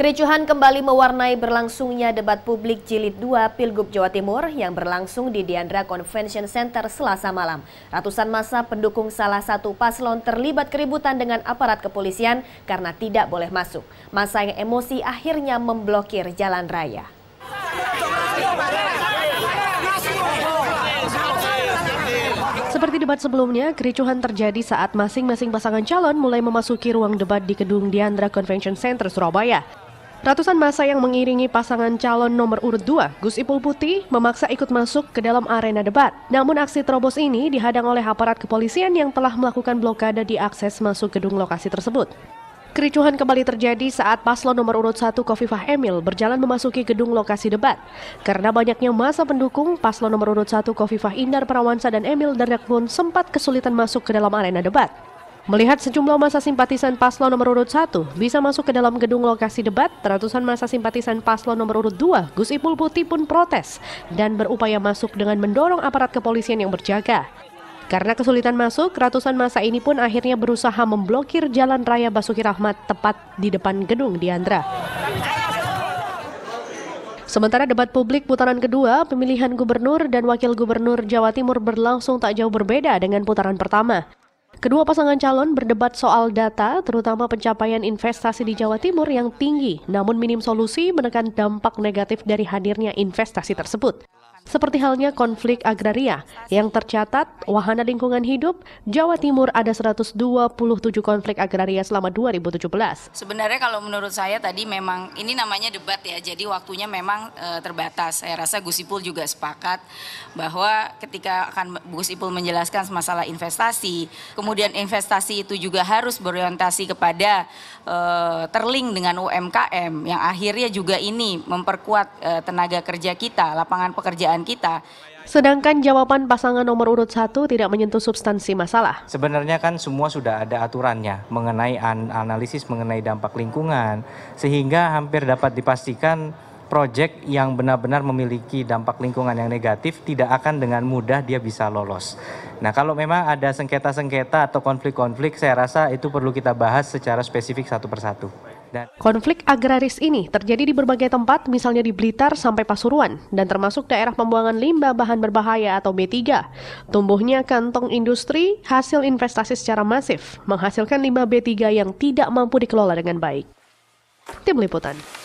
Kericuhan kembali mewarnai berlangsungnya debat publik jilid 2 Pilgub Jawa Timur yang berlangsung di Diandra Convention Center selasa malam. Ratusan masa pendukung salah satu paslon terlibat keributan dengan aparat kepolisian karena tidak boleh masuk. Masa yang emosi akhirnya memblokir jalan raya. Seperti debat sebelumnya, kericuhan terjadi saat masing-masing pasangan calon mulai memasuki ruang debat di gedung Diandra Convention Center, Surabaya. Ratusan masa yang mengiringi pasangan calon nomor urut 2, Gus Ipul Putih, memaksa ikut masuk ke dalam arena debat. Namun aksi terobos ini dihadang oleh aparat kepolisian yang telah melakukan blokade di akses masuk gedung lokasi tersebut. Kericuhan kembali terjadi saat paslon nomor urut 1 Kofifah Emil berjalan memasuki gedung lokasi debat. Karena banyaknya masa pendukung, paslon nomor urut 1 Kofifah Indar Parawansa dan Emil Dardak pun sempat kesulitan masuk ke dalam arena debat. Melihat sejumlah masa simpatisan paslon nomor urut 1 bisa masuk ke dalam gedung lokasi debat, ratusan masa simpatisan paslon nomor urut 2, Gus Ipul Putih pun protes dan berupaya masuk dengan mendorong aparat kepolisian yang berjaga. Karena kesulitan masuk, ratusan masa ini pun akhirnya berusaha memblokir jalan raya Basuki Rahmat tepat di depan gedung Diandra. Sementara debat publik putaran kedua, pemilihan gubernur dan wakil gubernur Jawa Timur berlangsung tak jauh berbeda dengan putaran pertama. Kedua pasangan calon berdebat soal data, terutama pencapaian investasi di Jawa Timur yang tinggi, namun minim solusi menekan dampak negatif dari hadirnya investasi tersebut. Seperti halnya konflik agraria yang tercatat wahana lingkungan hidup Jawa Timur ada 127 konflik agraria selama 2017. Sebenarnya kalau menurut saya tadi memang ini namanya debat ya. Jadi waktunya memang e, terbatas. Saya rasa Gus Ipul juga sepakat bahwa ketika akan Gus Ipul menjelaskan masalah investasi, kemudian investasi itu juga harus berorientasi kepada e, terling dengan UMKM yang akhirnya juga ini memperkuat e, tenaga kerja kita, lapangan pekerjaan kita. Sedangkan jawaban pasangan nomor urut satu tidak menyentuh substansi masalah. Sebenarnya kan semua sudah ada aturannya mengenai an analisis mengenai dampak lingkungan, sehingga hampir dapat dipastikan proyek yang benar-benar memiliki dampak lingkungan yang negatif tidak akan dengan mudah dia bisa lolos. Nah, kalau memang ada sengketa-sengketa atau konflik-konflik, saya rasa itu perlu kita bahas secara spesifik satu persatu. Konflik agraris ini terjadi di berbagai tempat, misalnya di Blitar sampai Pasuruan, dan termasuk daerah pembuangan limbah bahan berbahaya atau B3. Tumbuhnya kantong industri, hasil investasi secara masif, menghasilkan limbah B3 yang tidak mampu dikelola dengan baik. Tim Liputan